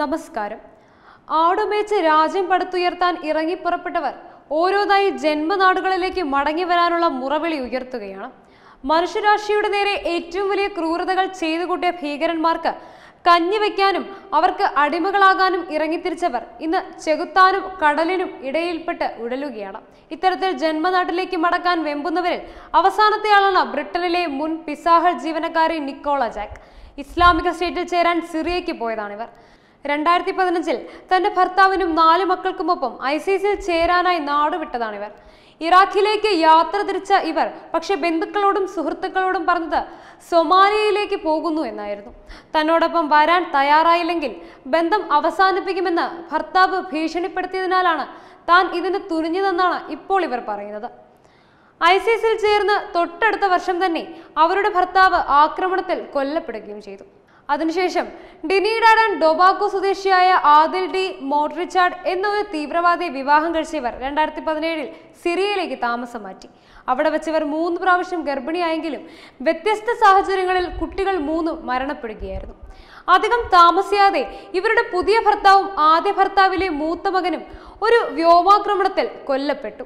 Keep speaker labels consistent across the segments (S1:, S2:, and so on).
S1: നമസ്കാരം ആടുമേച്ച് രാജ്യം പടുത്തുയർത്താൻ ഇറങ്ങിപ്പുറപ്പെട്ടവർ ഓരോന്നായി ജന്മനാടുകളിലേക്ക് മടങ്ങി വരാനുള്ള മുറവിളി ഉയർത്തുകയാണ് മനുഷ്യരാശിയുടെ നേരെ ഏറ്റവും വലിയ ക്രൂരതകൾ ചെയ്തു കൂട്ടിയ ഭീകരന്മാർക്ക് കഞ്ഞിവെക്കാനും അവർക്ക് അടിമകളാകാനും ഇറങ്ങിത്തിരിച്ചവർ ഇന്ന് ചെകുത്താനും കടലിനും ഇടയിൽപ്പെട്ട് ഉഴലുകയാണ് ഇത്തരത്തിൽ ജന്മനാട്ടിലേക്ക് മടക്കാൻ വെമ്പുന്നവരിൽ അവസാനത്തെയാളാണ് ബ്രിട്ടനിലെ മുൻ പിസാഹൽ ജീവനക്കാരി നിക്കോള ജാക്ക് ഇസ്ലാമിക സ്റ്റേറ്റിൽ ചേരാൻ സിറിയയ്ക്ക് പോയതാണിവർ രണ്ടായിരത്തി പതിനഞ്ചിൽ തന്റെ ഭർത്താവിനും നാല് മക്കൾക്കുമൊപ്പം ഐ സി സിയിൽ ചേരാനായി നാടുവിട്ടതാണിവർ ഇറാഖിലേക്ക് യാത്ര തിരിച്ച ഇവർ പക്ഷേ ബന്ധുക്കളോടും സുഹൃത്തുക്കളോടും പറഞ്ഞത് സൊമാലിയയിലേക്ക് പോകുന്നു എന്നായിരുന്നു തന്നോടൊപ്പം വരാൻ തയ്യാറായില്ലെങ്കിൽ ബന്ധം അവസാനിപ്പിക്കുമെന്ന് ഭർത്താവ് ഭീഷണിപ്പെടുത്തിയതിനാലാണ് താൻ ഇതിന് തുനിഞ്ഞതെന്നാണ് ഇപ്പോൾ ഇവർ പറയുന്നത് ഐസിസിൽ ചേർന്ന് തൊട്ടടുത്ത വർഷം തന്നെ അവരുടെ ഭർത്താവ് ആക്രമണത്തിൽ കൊല്ലപ്പെടുകയും ചെയ്തു അതിനുശേഷം ഡിനീഡാഡൻ ഡൊബാക്കോ സ്വദേശിയായ ആദിൽ ഡി മോഡ്രിച്ചാഡ് എന്ന ഒരു തീവ്രവാദിയെ വിവാഹം കഴിച്ചവർ രണ്ടായിരത്തി പതിനേഴിൽ സിറിയയിലേക്ക് താമസം മാറ്റി അവിടെ വെച്ചവർ മൂന്ന് പ്രാവശ്യം ഗർഭിണിയായെങ്കിലും വ്യത്യസ്ത സാഹചര്യങ്ങളിൽ കുട്ടികൾ മൂന്ന് മരണപ്പെടുകയായിരുന്നു അധികം താമസിയാതെ ഇവരുടെ പുതിയ ഭർത്താവും ആദ്യ ഭർത്താവിലെ മൂത്ത മകനും ഒരു വ്യോമാക്രമണത്തിൽ കൊല്ലപ്പെട്ടു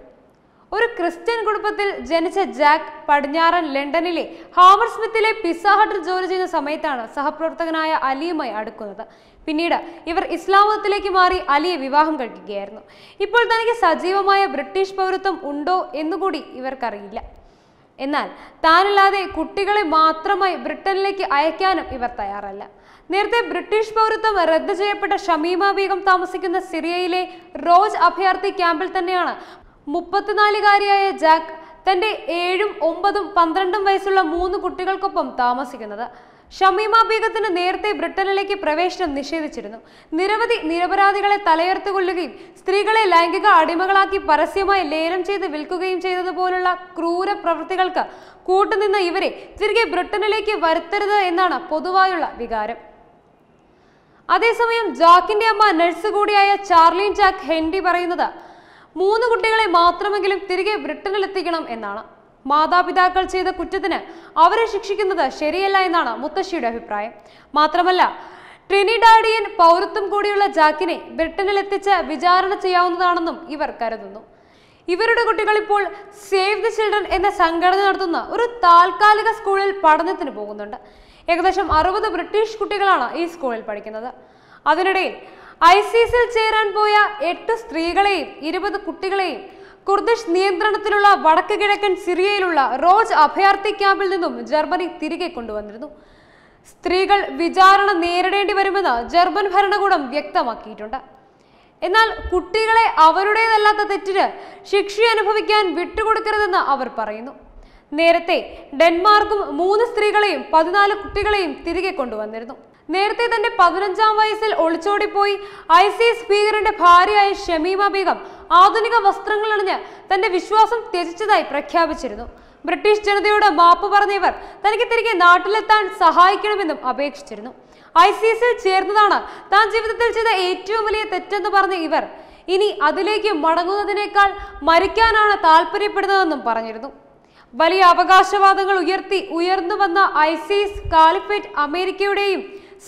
S1: ഒരു ക്രിസ്ത്യൻ കുടുംബത്തിൽ ജനിച്ച ജാക്ക് പടിഞ്ഞാറൻ ലണ്ടനിലെ ഹാമർ സ്മിത്തിലെ പിസ ഹട്ടിൽ ജോലി ചെയ്യുന്ന സമയത്താണ് സഹപ്രവർത്തകനായ അലിയുമായി അടുക്കുന്നത് പിന്നീട് ഇവർ ഇസ്ലാമത്തിലേക്ക് മാറി അലിയെ വിവാഹം കഴിക്കുകയായിരുന്നു ഇപ്പോൾ തനിക്ക് സജീവമായ ബ്രിട്ടീഷ് പൗരത്വം ഉണ്ടോ എന്നുകൂടി ഇവർക്കറിയില്ല എന്നാൽ താനല്ലാതെ കുട്ടികളെ മാത്രമായി ബ്രിട്ടനിലേക്ക് അയക്കാനും ഇവർ തയ്യാറല്ല നേരത്തെ ബ്രിട്ടീഷ് പൗരത്വം റദ്ദു ചെയ്യപ്പെട്ട ഷമീമ ബീഗം താമസിക്കുന്ന സിറിയയിലെ റോജ് അഭയാർത്ഥി ക്യാമ്പിൽ തന്നെയാണ് മുപ്പത്തിനാലുകാരിയായ ജാക്ക് തന്റെ ഏഴും ഒമ്പതും പന്ത്രണ്ടും വയസ്സുള്ള മൂന്ന് കുട്ടികൾക്കൊപ്പം താമസിക്കുന്നത് ഷമീമ ബീഗത്തിന് നേരത്തെ ബ്രിട്ടനിലേക്ക് പ്രവേശനം നിഷേധിച്ചിരുന്നു നിരവധി നിരപരാധികളെ തലയർത്ത് സ്ത്രീകളെ ലൈംഗിക അടിമകളാക്കി പരസ്യമായി ലേലം ചെയ്ത് വിൽക്കുകയും ചെയ്തതുപോലുള്ള ക്രൂര പ്രവൃത്തികൾക്ക് കൂട്ടുനിന്ന ഇവരെ തിരികെ ബ്രിട്ടനിലേക്ക് വരുത്തരുത് എന്നാണ് പൊതുവായുള്ള വികാരം അതേസമയം ജാക്കിന്റെ അമ്മ നഴ്സ് കൂടിയായ ചാർലിൻ ജാക്ക് ഹെൻഡി പറയുന്നത് മൂന്ന് കുട്ടികളെ മാത്രമെങ്കിലും തിരികെ എത്തിക്കണം എന്നാണ് മാതാപിതാക്കൾ ചെയ്ത കുറ്റത്തിന് അവരെ ശിക്ഷിക്കുന്നത് ശരിയല്ല എന്നാണ് മുത്തശ്ശിയുടെ അഭിപ്രായം മാത്രമല്ല ട്രിനിഡാഡിയൻ പൗരത്വം കൂടിയുള്ള ജാക്കിനെ എത്തിച്ച് വിചാരണ ചെയ്യാവുന്നതാണെന്നും ഇവർ കരുതുന്നു ഇവരുടെ കുട്ടികൾ ഇപ്പോൾ സേവ് ദി ചിൽഡ്രൻ എന്ന സംഘടന നടത്തുന്ന ഒരു താൽക്കാലിക സ്കൂളിൽ പഠനത്തിന് പോകുന്നുണ്ട് ഏകദേശം അറുപത് ബ്രിട്ടീഷ് കുട്ടികളാണ് ഈ സ്കൂളിൽ പഠിക്കുന്നത് അതിനിടയിൽ ഐസിസിൽ ചേരാൻ പോയ എട്ട് സ്ത്രീകളെയും ഇരുപത് കുട്ടികളെയും കുർദിഷ് നിയന്ത്രണത്തിലുള്ള വടക്ക് കിഴക്കൻ സിറിയയിലുള്ള റോജ് അഭയാർത്ഥി ക്യാമ്പിൽ നിന്നും ജർമ്മനി തിരികെ കൊണ്ടുവന്നിരുന്നു സ്ത്രീകൾ വിചാരണ നേരിടേണ്ടി വരുമെന്ന് ജർമ്മൻ ഭരണകൂടം വ്യക്തമാക്കിയിട്ടുണ്ട് എന്നാൽ കുട്ടികളെ അവരുടേതല്ലാത്ത തെറ്റിന് ശിക്ഷ അനുഭവിക്കാൻ വിട്ടുകൊടുക്കരുതെന്ന് അവർ പറയുന്നു നേരത്തെ ഡെൻമാർക്കും മൂന്ന് സ്ത്രീകളെയും പതിനാല് കുട്ടികളെയും തിരികെ കൊണ്ടുവന്നിരുന്നു നേരത്തെ തന്റെ പതിനഞ്ചാം വയസ്സിൽ ഒളിച്ചോടിപ്പോയി ഐ സി സ്പീക്കറിന്റെ ഭാര്യയായ ഷമീമ ബീഗം ആധുനിക വസ്ത്രങ്ങൾ അണിഞ്ഞ് തന്റെ വിശ്വാസം ത്യജിച്ചതായി പ്രഖ്യാപിച്ചിരുന്നു ബ്രിട്ടീഷ് ജനതയോട് മാപ്പ് പറഞ്ഞവർ തനിക്ക് തിരികെ നാട്ടിലെത്താൻ സഹായിക്കണമെന്നും അപേക്ഷിച്ചിരുന്നു ഐ സി എസിൽ ചേർന്നതാണ് താൻ ജീവിതത്തിൽ ചെയ്ത ഏറ്റവും വലിയ തെറ്റെന്ന് പറഞ്ഞ ഇവർ ഇനി അതിലേക്ക് മടങ്ങുന്നതിനേക്കാൾ മരിക്കാനാണ് താല്പര്യപ്പെടുന്നതെന്നും പറഞ്ഞിരുന്നു വലിയ അവകാശവാദങ്ങൾ ഉയർത്തി ഉയർന്നു വന്ന ഐസിസ് കാലിഫേറ്റ് അമേരിക്കയുടെയും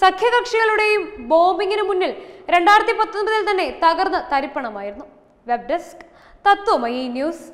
S1: സഖ്യകക്ഷികളുടെയും ബോംബിങ്ങിന് മുന്നിൽ രണ്ടായിരത്തി പത്തൊൻപതിൽ തന്നെ തകർന്ന് തരിപ്പണമായിരുന്നു വെബ് ഡെസ്ക് തത്വമയി ന്യൂസ്